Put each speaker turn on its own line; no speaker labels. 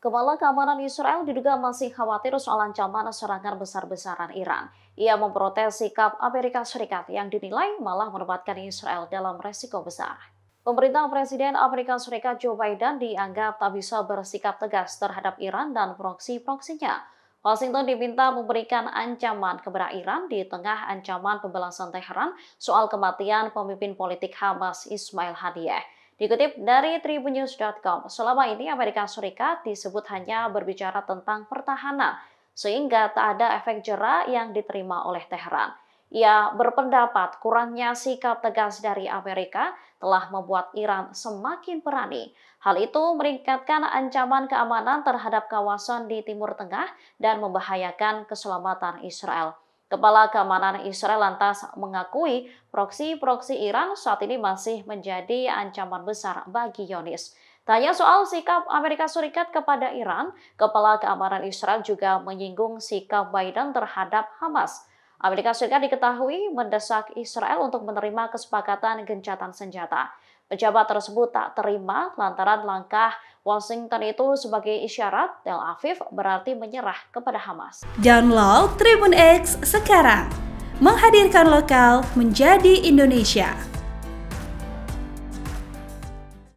Kepala Keamanan Israel diduga masih khawatir soal ancaman serangan besar-besaran Iran. Ia memprotes sikap Amerika Serikat yang dinilai malah menempatkan Israel dalam resiko besar. Pemerintah Presiden Amerika Serikat Joe Biden dianggap tak bisa bersikap tegas terhadap Iran dan proksi-proksinya. Washington diminta memberikan ancaman kepada Iran di tengah ancaman pembalasan Teheran soal kematian pemimpin politik Hamas Ismail Haniyeh. Dikutip dari tribunnews.com, selama ini Amerika Serikat disebut hanya berbicara tentang pertahanan, sehingga tak ada efek jera yang diterima oleh Teheran. Ia berpendapat kurangnya sikap tegas dari Amerika telah membuat Iran semakin berani. Hal itu meningkatkan ancaman keamanan terhadap kawasan di Timur Tengah dan membahayakan keselamatan Israel. Kepala Keamanan Israel lantas mengakui proksi-proksi Iran saat ini masih menjadi ancaman besar bagi Yonis. Tanya soal sikap Amerika Serikat kepada Iran, Kepala Keamanan Israel juga menyinggung sikap Biden terhadap Hamas. Amerika Serikat diketahui mendesak Israel untuk menerima kesepakatan gencatan senjata. Pejabat tersebut tak terima lantaran langkah Washington itu sebagai isyarat Tel Aviv berarti menyerah kepada Hamas.
Download Tribun X sekarang. Menghadirkan lokal menjadi Indonesia.